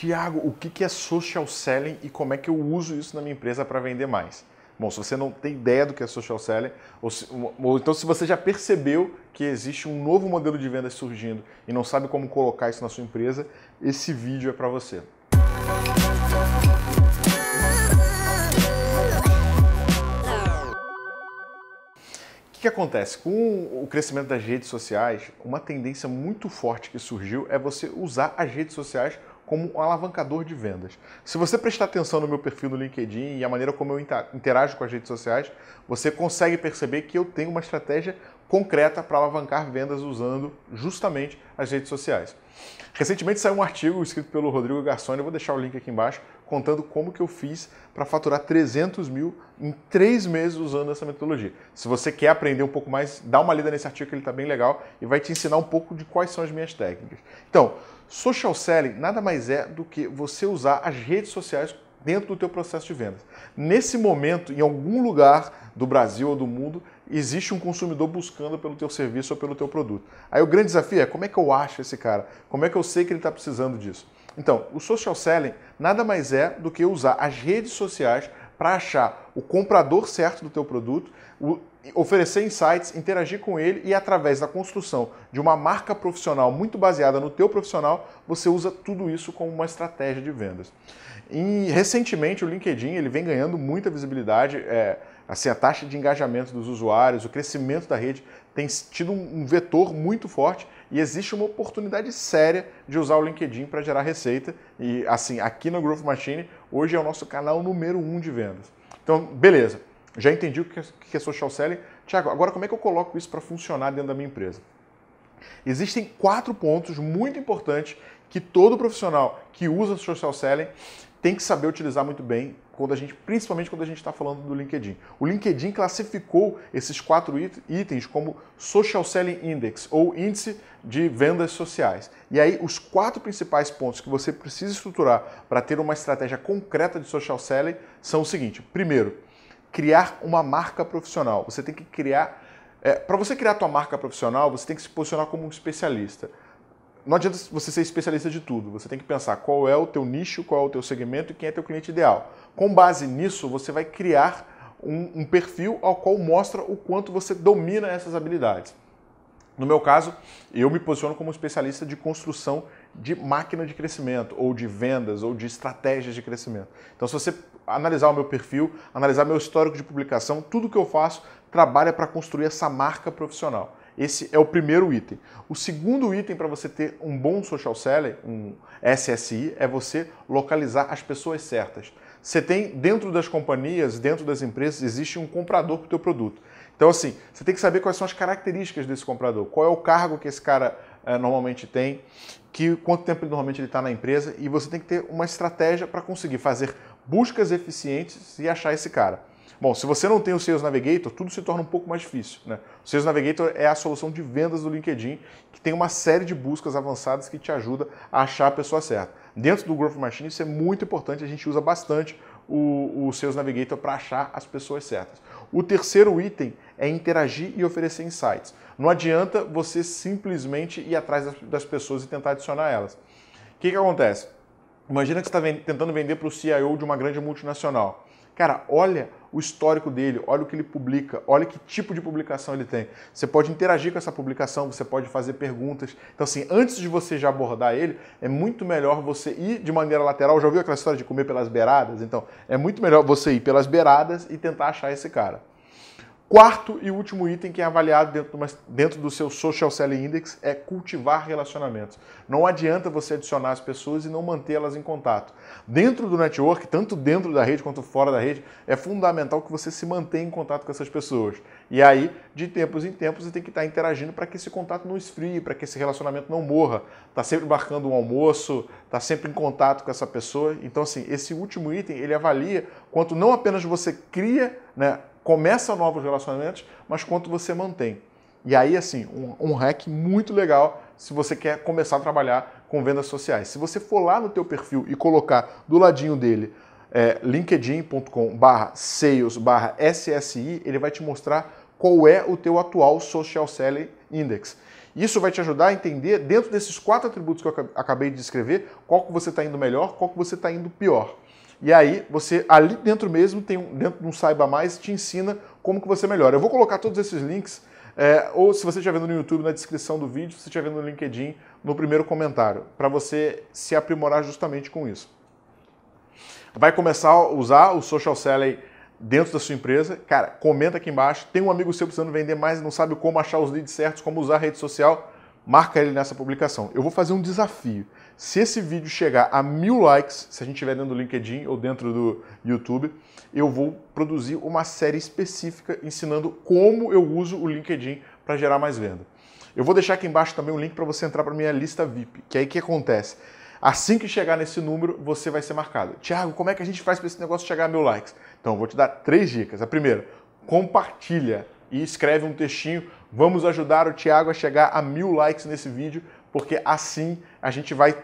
Tiago, o que é social selling e como é que eu uso isso na minha empresa para vender mais? Bom, se você não tem ideia do que é social selling, ou, se, ou, então se você já percebeu que existe um novo modelo de venda surgindo e não sabe como colocar isso na sua empresa, esse vídeo é para você. O que, que acontece? Com o crescimento das redes sociais, uma tendência muito forte que surgiu é você usar as redes sociais como um alavancador de vendas. Se você prestar atenção no meu perfil no LinkedIn e a maneira como eu interajo com as redes sociais, você consegue perceber que eu tenho uma estratégia concreta para alavancar vendas usando justamente as redes sociais. Recentemente saiu um artigo escrito pelo Rodrigo Garçom, eu vou deixar o link aqui embaixo, contando como que eu fiz para faturar 300 mil em três meses usando essa metodologia. Se você quer aprender um pouco mais, dá uma lida nesse artigo que ele está bem legal e vai te ensinar um pouco de quais são as minhas técnicas. Então, social selling nada mais é do que você usar as redes sociais dentro do teu processo de vendas. Nesse momento, em algum lugar do Brasil ou do mundo, existe um consumidor buscando pelo teu serviço ou pelo teu produto. Aí o grande desafio é como é que eu acho esse cara? Como é que eu sei que ele está precisando disso? Então, o social selling nada mais é do que usar as redes sociais para achar o comprador certo do teu produto, o, oferecer insights, interagir com ele e através da construção de uma marca profissional muito baseada no teu profissional, você usa tudo isso como uma estratégia de vendas. E recentemente o LinkedIn ele vem ganhando muita visibilidade, é, assim a taxa de engajamento dos usuários, o crescimento da rede tem tido um vetor muito forte e existe uma oportunidade séria de usar o LinkedIn para gerar receita. E assim, aqui no Growth Machine, hoje é o nosso canal número um de vendas. Então, beleza, já entendi o que é, é social selling. Tiago, agora como é que eu coloco isso para funcionar dentro da minha empresa? Existem quatro pontos muito importantes que todo profissional que usa social selling tem que saber utilizar muito bem quando a gente, principalmente quando a gente está falando do LinkedIn. O LinkedIn classificou esses quatro itens como Social Selling Index ou índice de vendas sociais. E aí os quatro principais pontos que você precisa estruturar para ter uma estratégia concreta de social selling são o seguinte: primeiro, criar uma marca profissional. Você tem que criar é, para você criar a sua marca profissional, você tem que se posicionar como um especialista não adianta você ser especialista de tudo. Você tem que pensar qual é o teu nicho, qual é o teu segmento e quem é teu cliente ideal. Com base nisso, você vai criar um, um perfil ao qual mostra o quanto você domina essas habilidades. No meu caso, eu me posiciono como especialista de construção de máquina de crescimento, ou de vendas, ou de estratégias de crescimento. Então, se você analisar o meu perfil, analisar meu histórico de publicação, tudo que eu faço trabalha para construir essa marca profissional. Esse é o primeiro item. O segundo item para você ter um bom social selling, um SSI, é você localizar as pessoas certas. Você tem dentro das companhias, dentro das empresas, existe um comprador para o teu produto. Então assim, você tem que saber quais são as características desse comprador, qual é o cargo que esse cara é, normalmente tem, que quanto tempo ele, normalmente ele está na empresa e você tem que ter uma estratégia para conseguir fazer buscas eficientes e achar esse cara. Bom, se você não tem o Sales Navigator, tudo se torna um pouco mais difícil. Né? O Sales Navigator é a solução de vendas do LinkedIn, que tem uma série de buscas avançadas que te ajuda a achar a pessoa certa. Dentro do Growth Machine, isso é muito importante, a gente usa bastante o, o Sales Navigator para achar as pessoas certas. O terceiro item é interagir e oferecer insights. Não adianta você simplesmente ir atrás das, das pessoas e tentar adicionar elas. O que, que acontece? Imagina que você está tentando vender para o CIO de uma grande multinacional. Cara, olha o histórico dele, olha o que ele publica, olha que tipo de publicação ele tem. Você pode interagir com essa publicação, você pode fazer perguntas. Então, assim, antes de você já abordar ele, é muito melhor você ir de maneira lateral. Já ouviu aquela história de comer pelas beiradas? Então, é muito melhor você ir pelas beiradas e tentar achar esse cara. Quarto e último item que é avaliado dentro, uma, dentro, do seu Social Selling Index é cultivar relacionamentos. Não adianta você adicionar as pessoas e não mantê-las em contato. Dentro do network, tanto dentro da rede quanto fora da rede, é fundamental que você se mantenha em contato com essas pessoas. E aí, de tempos em tempos, você tem que estar interagindo para que esse contato não esfrie, para que esse relacionamento não morra. Está sempre marcando um almoço, está sempre em contato com essa pessoa. Então, assim, esse último item, ele avalia quanto não apenas você cria, né, começa novos relacionamentos, mas quanto você mantém. E aí, assim, um, um hack muito legal se você quer começar a trabalhar com vendas sociais. Se você for lá no teu perfil e colocar do ladinho dele é, linkedin.com barra sales barra SSI, ele vai te mostrar qual é o teu atual Social Selling Index. Isso vai te ajudar a entender, dentro desses quatro atributos que eu acabei de descrever, qual que você está indo melhor, qual que você está indo pior. E aí você ali dentro mesmo tem um, dentro de um saiba mais te ensina como que você melhora. Eu vou colocar todos esses links é, ou se você estiver vendo no YouTube na descrição do vídeo, se você estiver vendo no LinkedIn no primeiro comentário para você se aprimorar justamente com isso. Vai começar a usar o social selling dentro da sua empresa, cara, comenta aqui embaixo. Tem um amigo seu precisando vender mais e não sabe como achar os leads certos, como usar a rede social marca ele nessa publicação. Eu vou fazer um desafio. Se esse vídeo chegar a mil likes, se a gente estiver dentro do LinkedIn ou dentro do YouTube, eu vou produzir uma série específica ensinando como eu uso o LinkedIn para gerar mais venda. Eu vou deixar aqui embaixo também um link para você entrar para minha lista VIP, que é aí que acontece. Assim que chegar nesse número, você vai ser marcado. Tiago, como é que a gente faz para esse negócio chegar a mil likes? Então, eu vou te dar três dicas. A primeira, compartilha e escreve um textinho. Vamos ajudar o Thiago a chegar a mil likes nesse vídeo, porque assim a gente vai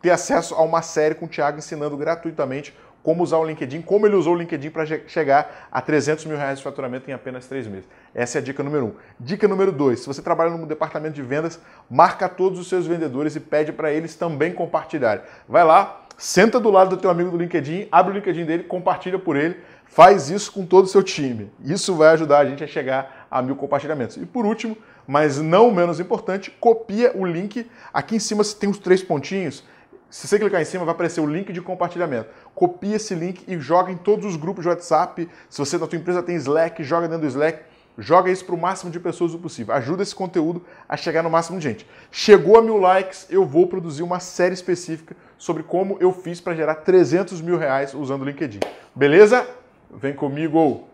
ter acesso a uma série com o Thiago ensinando gratuitamente como usar o LinkedIn, como ele usou o LinkedIn para chegar a 300 mil reais de faturamento em apenas três meses. Essa é a dica número um. Dica número dois: se você trabalha no departamento de vendas, marca todos os seus vendedores e pede para eles também compartilharem. Vai lá, Senta do lado do teu amigo do LinkedIn, abre o LinkedIn dele, compartilha por ele, faz isso com todo o seu time. Isso vai ajudar a gente a chegar a mil compartilhamentos. E por último, mas não menos importante, copia o link. Aqui em cima tem os três pontinhos. Se você clicar em cima, vai aparecer o link de compartilhamento. Copia esse link e joga em todos os grupos de WhatsApp. Se você na tua empresa tem Slack, joga dentro do Slack Joga isso para o máximo de pessoas possível. Ajuda esse conteúdo a chegar no máximo de gente. Chegou a mil likes, eu vou produzir uma série específica sobre como eu fiz para gerar 300 mil reais usando o LinkedIn. Beleza? Vem comigo!